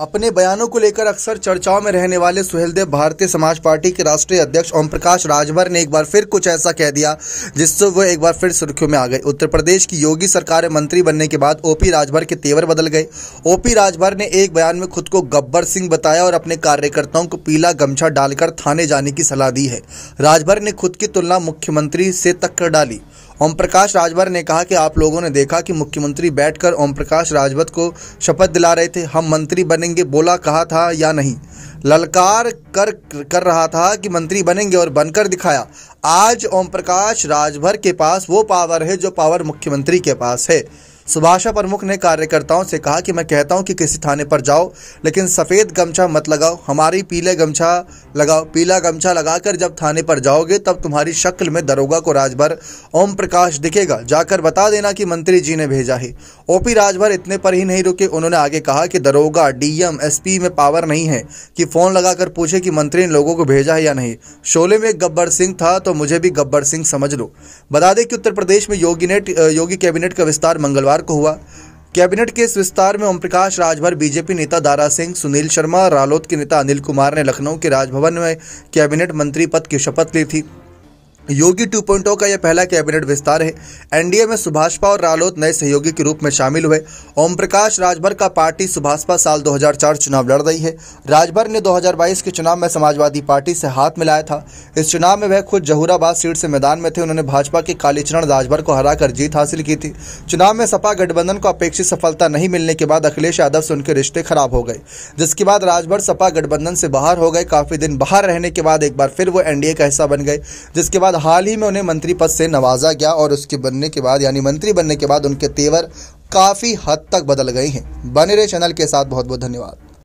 अपने बयानों को लेकर अक्सर चर्चाओं में रहने वाले सुहेलदेव भारतीय समाज पार्टी के राष्ट्रीय अध्यक्ष ओम प्रकाश राजभर ने एक बार फिर कुछ ऐसा कह दिया जिससे वो एक बार फिर सुर्खियों में आ गए उत्तर प्रदेश की योगी सरकार मंत्री बनने के बाद ओपी राजभर के तेवर बदल गए ओपी राजभर ने एक बयान में खुद को गब्बर सिंह बताया और अपने कार्यकर्ताओं को पीला गमछा डालकर थाने जाने की सलाह दी है राजभर ने खुद की तुलना मुख्यमंत्री से तक कर डाली ओम प्रकाश राजभर ने कहा कि आप लोगों ने देखा कि मुख्यमंत्री बैठकर ओम प्रकाश राजभर को शपथ दिला रहे थे हम मंत्री बनेंगे बोला कहा था या नहीं ललकार कर कर रहा था कि मंत्री बनेंगे और बनकर दिखाया आज ओम प्रकाश राजभर के पास वो पावर है जो पावर मुख्यमंत्री के पास है सुभाषा प्रमुख ने कार्यकर्ताओं से कहा कि मैं कहता हूं कि किसी थाने पर जाओ लेकिन सफ़ेद गमछा मत लगाओ हमारी पीले गमछा लगाओ पीला गमछा लगाकर जब थाने पर जाओगे तब तुम्हारी शक्ल में दरोगा को राजभर ओम प्रकाश दिखेगा जाकर बता देना कि मंत्री जी ने भेजा है ओपी राजभर इतने पर ही नहीं रुके उन्होंने आगे कहा कि दरोगा डीएम एसपी में पावर नहीं है कि फ़ोन लगाकर पूछे कि मंत्री इन लोगों को भेजा है या नहीं शोले में गब्बर सिंह था तो मुझे भी गब्बर सिंह समझ लो बता दें कि उत्तर प्रदेश में योगी नेट योगी कैबिनेट का विस्तार मंगलवार बुधवार को हुआ कैबिनेट के इस विस्तार में ओम प्रकाश राजभर बीजेपी नेता दारा सिंह सुनील शर्मा रालोद के नेता अनिल कुमार ने लखनऊ के राजभवन में कैबिनेट मंत्री पद की शपथ ली थी योगी 2.0 का यह पहला कैबिनेट विस्तार है एनडीए में सुभाषपा और रालोत नए सहयोगी के रूप में शामिल हुए ओम प्रकाश राजभर का पार्टी सुभाषपा साल 2004 चुनाव लड़ रही है राजभर ने 2022 के चुनाव में समाजवादी पार्टी से हाथ मिलाया था इस चुनाव में वह खुद जहूराबाद सीट से मैदान में थे उन्होंने भाजपा के कालीचरण राजभर को हरा जीत हासिल की थी चुनाव में सपा गठबंधन को अपेक्षित सफलता नहीं मिलने के बाद अखिलेश यादव से उनके रिश्ते खराब हो गए जिसके बाद राजभर सपा गठबंधन से बाहर हो गए काफी दिन बाहर रहने के बाद एक बार फिर वो एनडीए का हिस्सा बन गए जिसके बाद हाल ही में उन्हें मंत्री पद से नवाजा गया और उसके बनने के बाद यानी मंत्री बनने के बाद उनके तेवर काफ़ी हद तक बदल गए हैं बने रहे चैनल के साथ बहुत बहुत धन्यवाद